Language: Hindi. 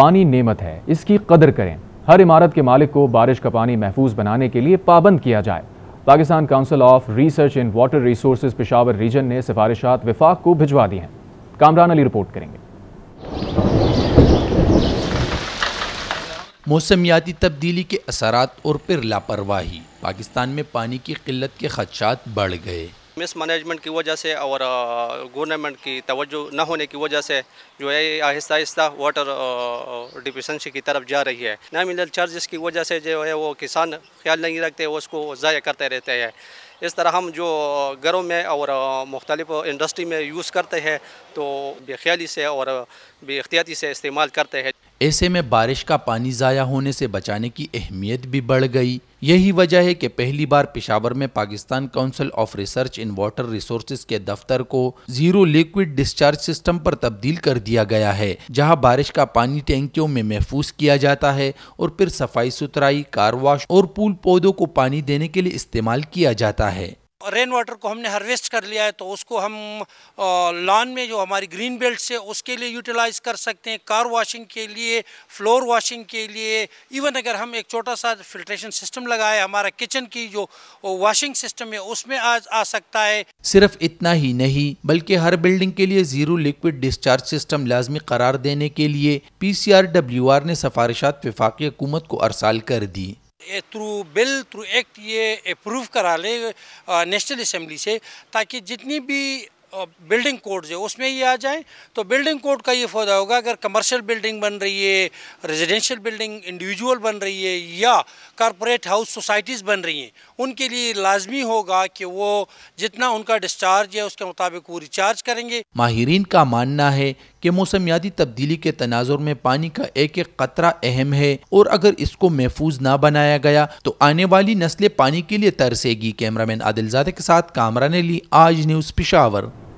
पानी नेमत है इसकी कदर करें हर इमारत के मालिक को बारिश का पानी महफूज बनाने के लिए पाबंद किया जाए Pakistan council of research in water resource Peshawar region ने सिफारिशात विफाक को भिजवा दी हैं कामरान अली रिपोर्ट करेंगे मौसमियाती तब्दीली के असर और फिर लापरवाही पाकिस्तान में पानी की किल्लत के खदशात बढ़ गए मिस मैनेजमेंट की वजह से और गवर्नमेंट की तवज्जो न होने की वजह से जो है आहिस्ता आहिस्ता वाटर डिफिशेंसी की तरफ जा रही है ना मिनरल चार्जेस की वजह से जो है वो किसान ख्याल नहीं रखते उसको ज़ाया करते रहते हैं इस तरह हम जो घरों में और मुख्तलिफ इंडस्ट्री में यूज़ करते हैं तो बेख्याली से और बेख्तियाती से इस्तेमाल करते हैं ऐसे में बारिश का पानी ज़ाया होने से बचाने की अहमियत भी बढ़ गई यही वजह है कि पहली बार पिशावर में Pakistan council of research in water resource के दफ्तर को जीरो लिक्विड डिस्चार्ज सिस्टम पर तब्दील कर दिया गया है जहां बारिश का पानी टैंकियों में महफूज किया जाता है और फिर सफाई सुथराई कार वॉश और पूल पौधों को पानी देने के लिए इस्तेमाल किया जाता है रेन वाटर को हमने हार्वेस्ट कर लिया है तो उसको हम लॉन में जो हमारी ग्रीन बेल्ट से उसके लिए यूटिलाइज कर सकते हैं कार वॉशिंग के लिए फ्लोर वॉशिंग के लिए इवन अगर हम एक छोटा सा फिल्ट्रेशन सिस्टम लगाए हमारा किचन की जो वॉशिंग सिस्टम है उसमें आज आ सकता है सिर्फ इतना ही नहीं बल्कि हर बिल्डिंग के लिए जीरो लिक्विड डिस्चार्ज सिस्टम लाजमी करार देने के लिए P C R W R ने सिफारिशात विफाकी हुकूमत को अरसाल कर दी थ्रू बिल थ्रू एक्ट ये अप्रूव करा ले नेशनल असम्बली से ताकि जितनी भी बिल्डिंग कोड जो उसमें ही आ जाए तो बिल्डिंग कोड का ये फ़ायदा होगा अगर कमर्शियल बिल्डिंग बन रही है रेजिडेंशियल बिल्डिंग इंडिविजुअल बन रही है या कॉरपोरेट हाउस सोसाइटीज़ बन रही हैं उनके लिए लाजमी होगा कि वो जितना उनका डिस्चार्ज है उसके मुताबिक वो रिचार्ज करेंगे माहरीन का मानना है कि मौसमियाती तब्दीली के तनाजर में पानी का एक एक कतरा अहम है और अगर इसको महफूज ना बनाया गया तो आने वाली नस्लें पानी के लिए तरसेगी कैमरामैन आदिलजादे के साथ कामरा ने ली आज न्यूज़ पिशावर